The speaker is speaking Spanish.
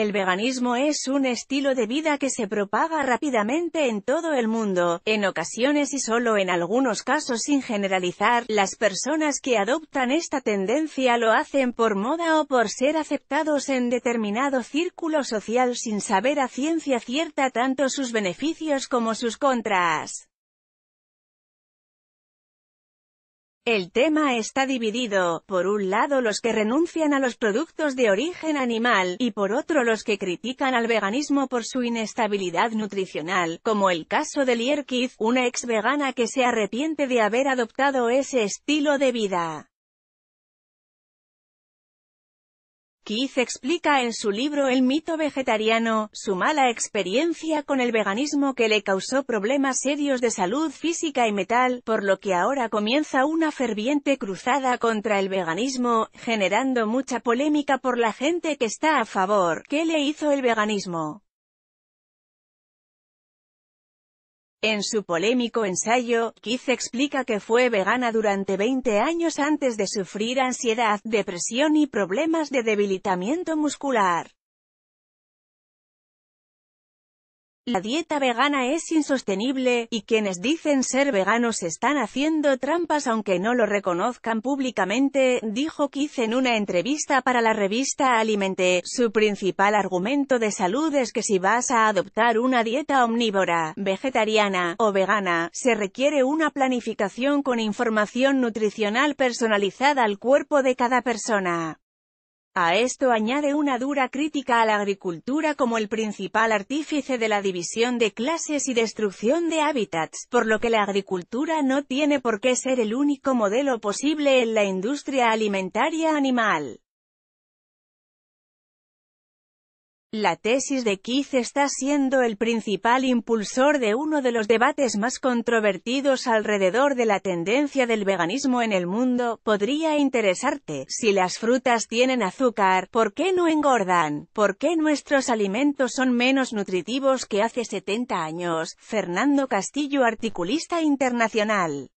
El veganismo es un estilo de vida que se propaga rápidamente en todo el mundo, en ocasiones y solo en algunos casos sin generalizar, las personas que adoptan esta tendencia lo hacen por moda o por ser aceptados en determinado círculo social sin saber a ciencia cierta tanto sus beneficios como sus contras. El tema está dividido, por un lado los que renuncian a los productos de origen animal, y por otro los que critican al veganismo por su inestabilidad nutricional, como el caso de Lierkiz, una ex vegana que se arrepiente de haber adoptado ese estilo de vida. Keith explica en su libro El mito vegetariano, su mala experiencia con el veganismo que le causó problemas serios de salud física y mental, por lo que ahora comienza una ferviente cruzada contra el veganismo, generando mucha polémica por la gente que está a favor. ¿Qué le hizo el veganismo? En su polémico ensayo, Keith explica que fue vegana durante 20 años antes de sufrir ansiedad, depresión y problemas de debilitamiento muscular. La dieta vegana es insostenible, y quienes dicen ser veganos están haciendo trampas aunque no lo reconozcan públicamente, dijo Keith en una entrevista para la revista Alimente. Su principal argumento de salud es que si vas a adoptar una dieta omnívora, vegetariana o vegana, se requiere una planificación con información nutricional personalizada al cuerpo de cada persona. A esto añade una dura crítica a la agricultura como el principal artífice de la división de clases y destrucción de hábitats, por lo que la agricultura no tiene por qué ser el único modelo posible en la industria alimentaria animal. La tesis de Keith está siendo el principal impulsor de uno de los debates más controvertidos alrededor de la tendencia del veganismo en el mundo. Podría interesarte, si las frutas tienen azúcar, ¿por qué no engordan? ¿Por qué nuestros alimentos son menos nutritivos que hace 70 años? Fernando Castillo, articulista internacional.